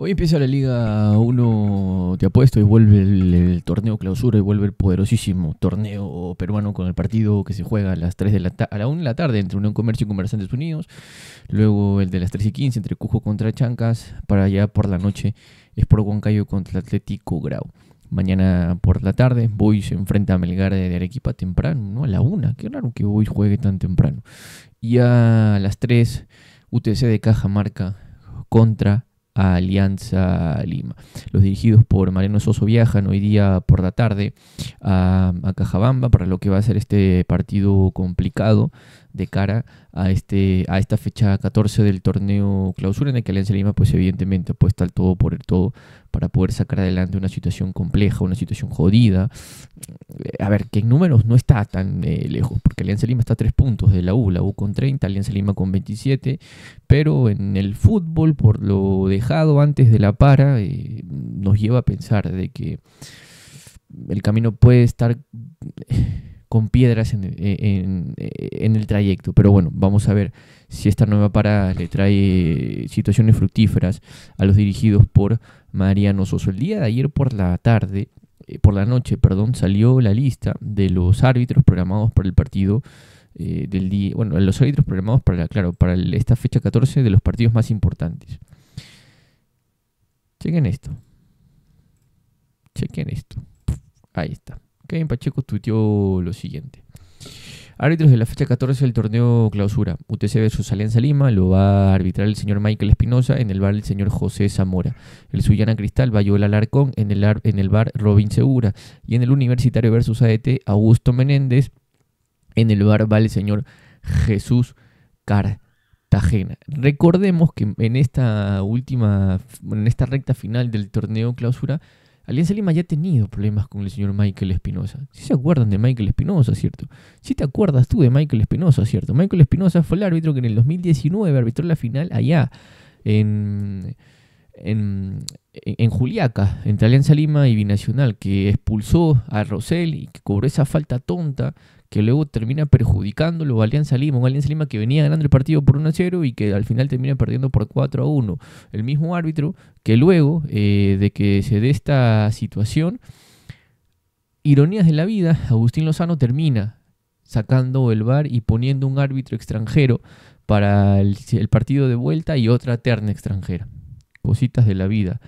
Hoy empieza la Liga 1, te apuesto, y vuelve el, torneo clausura y vuelve el poderosísimo torneo peruano con el partido que se juega a las 3 de la a la 1 de la tarde entre Unión Comercio y Comerciantes Unidos, luego el de las 3 y 15 entre Cujo contra Chancas, para allá por la noche es por Huancayo contra Atlético Grau. Mañana por la tarde, Boy se enfrenta a Melgar de Arequipa temprano, ¿no? A la 1, qué raro que Boy juegue tan temprano. Y a las 3, UTC de Cajamarca contra Alianza Lima. Los dirigidos por Mariano Soso viajan hoy día por la tarde a, a Cajabamba para lo que va a ser este partido complicado de cara a, este, a esta fecha 14 del torneo clausura en el que Alianza Lima pues evidentemente apuesta al todo por el todo para poder sacar adelante una situación compleja, una situación jodida. Eh, a ver, que en números no está tan eh, lejos, porque Alianza Lima está a tres puntos de la U, la U con 30, Alianza Lima con 27, pero en el fútbol, por lo dejado antes de la para, eh, nos lleva a pensar de que el camino puede estar... con piedras en, el trayecto. Pero bueno, vamos a ver si esta nueva para le trae situaciones fructíferas a los dirigidos por Mariano Soso. El día de ayer por la tarde, eh, por la noche, perdón, salió la lista de los árbitros programados para el partido eh, del día, bueno, los árbitros programados para, claro, para esta fecha 14 de los partidos más importantes. Chequen esto. Chequen esto. Ahí está. Kevin Pacheco tuiteó lo siguiente. Árbitros de la fecha 14 del torneo clausura. UTC versus Alianza Lima lo va a arbitrar el señor Michael Espinosa, en el bar el señor José Zamora. El Suyana Cristal, va Alarcón, en el, en el bar Robin Segura. Y en el Universitario versus AET, Augusto Menéndez, en el bar va el señor Jesús Cartagena. Recordemos que en esta última, en esta recta final del torneo clausura, Alianza Lima ya ha tenido problemas con el señor Michael Espinosa. Si se acuerdan de Michael Espinosa, ¿cierto? Si te acuerdas tú de Michael Espinosa, ¿cierto? Michael Espinosa fue el árbitro que en el 2019 arbitró la final allá en en, en, Juliaca, entre Alianza Lima y Binacional, que expulsó a Rosell y que cobró esa falta tonta que luego termina perjudicándolo a Alianza Lima, un Alianza Lima que venía ganando el partido por 1 a 0 y que al final termina perdiendo por 4 a 1. El mismo árbitro que luego eh, de que se dé esta situación, ironías de la vida, Agustín Lozano termina sacando el VAR y poniendo un árbitro extranjero para el partido de vuelta y otra terna extranjera cositas de la vida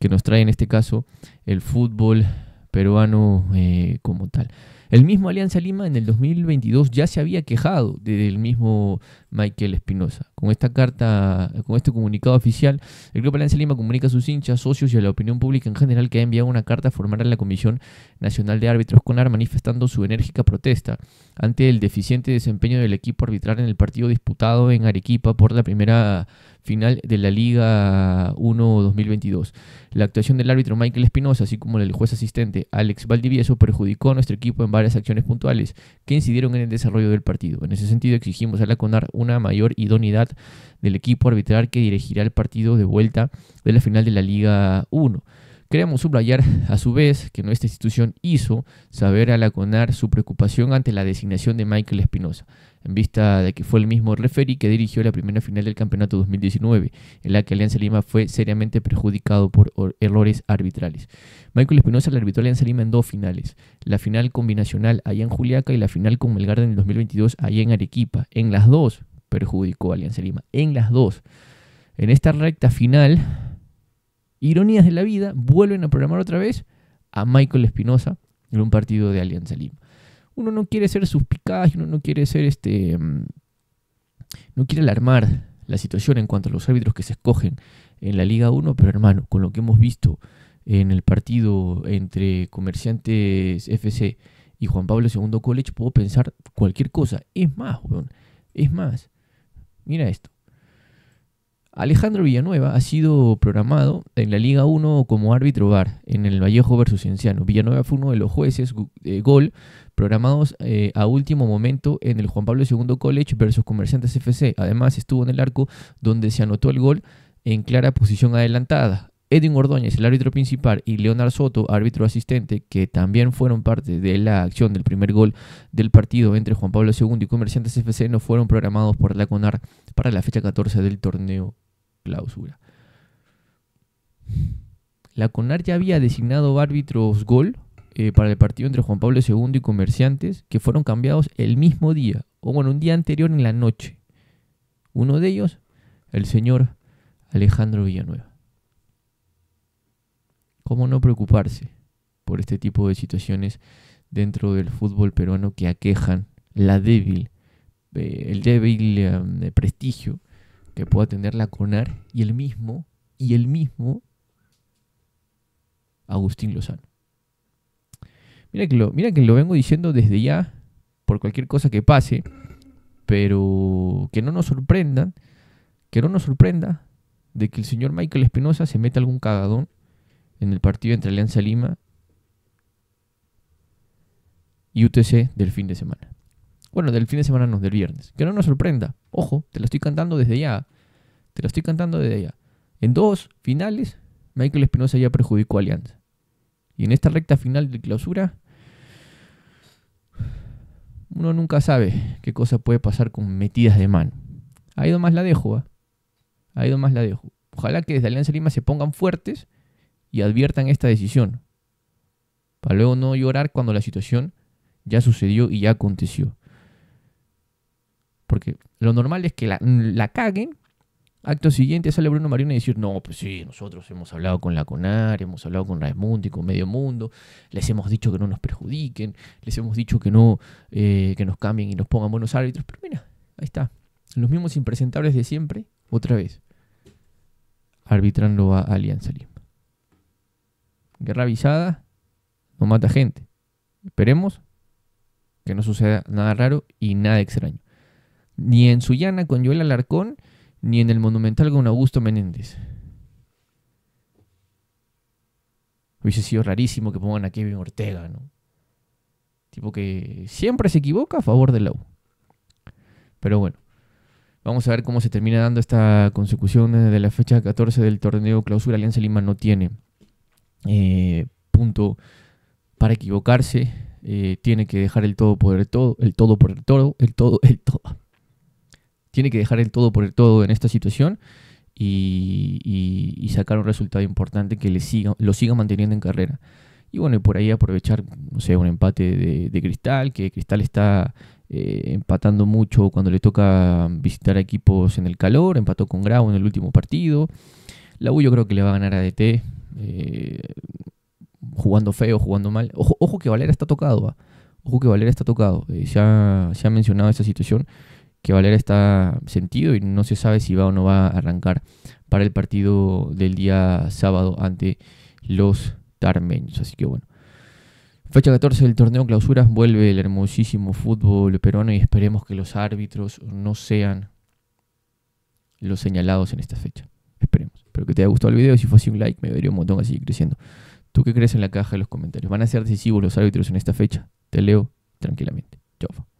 que nos trae en este caso el fútbol peruano eh, como tal. El mismo Alianza Lima en el 2022 ya se había quejado del mismo Michael Espinosa. Con esta carta, con este comunicado oficial, el Club Alianza Lima comunica a sus hinchas, socios y a la opinión pública en general que ha enviado una carta formal a la Comisión Nacional de Árbitros CONAR manifestando su enérgica protesta ante el deficiente desempeño del equipo arbitral en el partido disputado en Arequipa por la primera final de la Liga 1 2022. La actuación del árbitro Michael Espinosa, así como del juez asistente Alex Valdivieso, perjudicó a nuestro equipo en varias acciones puntuales que incidieron en el desarrollo del partido. En ese sentido, exigimos a la CONAR una mayor idoneidad del equipo arbitral que dirigirá el partido de vuelta de la final de la Liga 1. Queremos subrayar a su vez que nuestra institución hizo saber a la CONAR su preocupación ante la designación de Michael Espinosa en vista de que fue el mismo referi que dirigió la primera final del campeonato 2019, en la que Alianza Lima fue seriamente perjudicado por errores arbitrales. Michael Espinosa le arbitró a Alianza Lima en dos finales, la final combinacional allá en Juliaca y la final con Melgar en 2022 allá en Arequipa. En las dos perjudicó a Alianza Lima, en las dos. En esta recta final, ironías de la vida, vuelven a programar otra vez a Michael Espinosa en un partido de Alianza Lima uno no quiere ser suspicaz, uno no quiere ser este. Mm, no quiere alarmar la situación en cuanto a los árbitros que se escogen en la Liga 1, pero hermano, con lo que hemos visto en el partido entre Comerciantes FC y Juan Pablo II College, puedo pensar cualquier cosa. Es más, weón, es más. Mira esto. Alejandro Villanueva ha sido programado en la Liga 1 como árbitro VAR en el Vallejo versus Cienciano. Villanueva fue uno de los jueces de gol programados eh, a último momento en el Juan Pablo II College versus Comerciantes FC. Además estuvo en el arco donde se anotó el gol en clara posición adelantada. Edwin Ordóñez, el árbitro principal, y Leonard Soto, árbitro asistente, que también fueron parte de la acción del primer gol del partido entre Juan Pablo II y Comerciantes FC, no fueron programados por la CONAR para la fecha 14 del torneo clausura. La CONAR ya había designado árbitros gol eh, para el partido entre Juan Pablo II y comerciantes que fueron cambiados el mismo día, o bueno, un día anterior en la noche. Uno de ellos, el señor Alejandro Villanueva. ¿Cómo no preocuparse por este tipo de situaciones dentro del fútbol peruano que aquejan la débil, eh, el débil eh, prestigio que pueda tener la CONAR y el mismo, y el mismo Agustín Lozano. Mira que, lo, mira que lo vengo diciendo desde ya, por cualquier cosa que pase, pero que no nos sorprendan, que no nos sorprenda de que el señor Michael Espinosa se meta algún cagadón en el partido entre Alianza Lima y UTC del fin de semana. Bueno, del fin de semana no, del viernes. Que no nos sorprenda. Ojo, te lo estoy cantando desde ya. Te lo estoy cantando desde ya. En dos finales, Michael Espinosa ya perjudicó a Alianza. Y en esta recta final de clausura, uno nunca sabe qué cosa puede pasar con metidas de mano. Ahí más la dejo, ¿ah? Ha Ahí más la dejo. Ojalá que desde Alianza Lima se pongan fuertes y adviertan esta decisión. Para luego no llorar cuando la situación ya sucedió y ya aconteció porque lo normal es que la, caguen. Acto siguiente sale Bruno Marino y decir, no, pues sí, nosotros hemos hablado con la CONAR, hemos hablado con y con Medio Mundo, les hemos dicho que no nos perjudiquen, les hemos dicho que no, eh, que nos cambien y nos pongan buenos árbitros. Pero mira, ahí está. Los mismos impresentables de siempre, otra vez, arbitrando a Alianza Lima. Guerra avisada no mata gente. Esperemos que no suceda nada raro y nada extraño ni en Sullana con Joel Alarcón, ni en el Monumental con Augusto Menéndez. Hubiese sido rarísimo que pongan a Kevin Ortega, ¿no? Tipo que siempre se equivoca a favor de Lau Pero bueno, vamos a ver cómo se termina dando esta consecución de la fecha 14 del torneo clausura. Alianza Lima no tiene eh, punto para equivocarse. Eh, tiene que dejar el todo por el todo, el todo por el todo, el todo, el todo tiene que dejar el todo por el todo en esta situación y, sacar un resultado importante que le siga, lo siga manteniendo en carrera. Y bueno, y por ahí aprovechar, no un empate de, Cristal, que Cristal está eh, empatando mucho cuando le toca visitar equipos en el calor, empató con Grau en el último partido. La U yo creo que le va a ganar a DT, eh, jugando feo, jugando mal. Ojo, que Valera está tocado, va. Ojo que Valera está tocado. ya eh, se ha mencionado esa situación que Valera está sentido y no se sabe si va o no va a arrancar para el partido del día sábado ante los tarmeños. Así que bueno. Fecha 14 del torneo clausuras, vuelve el hermosísimo fútbol peruano y esperemos que los árbitros no sean los señalados en esta fecha. Esperemos. Espero que te haya gustado el video. y Si fue así un like, me daría un montón a seguir creciendo. ¿Tú qué crees en la caja de los comentarios? ¿Van a ser decisivos los árbitros en esta fecha? Te leo tranquilamente. Chau.